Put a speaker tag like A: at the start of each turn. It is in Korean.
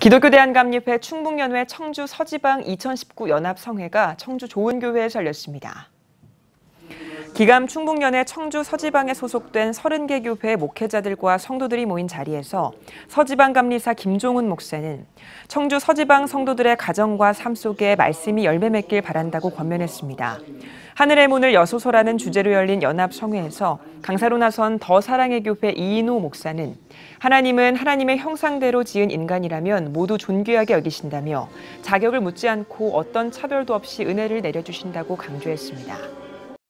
A: 기독교 대한감리회 충북연회 청주 서지방 2019 연합성회가 청주 좋은 교회에서 렸습니다 기감 충북연회 청주 서지방에 소속된 30개 교회 목회자들과 성도들이 모인 자리에서 서지방 감리사 김종훈 목사는 청주 서지방 성도들의 가정과 삶 속에 말씀이 열매 맺길 바란다고 권면했습니다. 하늘의 문을 여소서라는 주제로 열린 연합 성회에서 강사로 나선 더 사랑의 교회 이인호 목사는 하나님은 하나님의 형상대로 지은 인간이라면 모두 존귀하게 여기신다며 자격을 묻지 않고 어떤 차별도 없이 은혜를 내려주신다고 강조했습니다.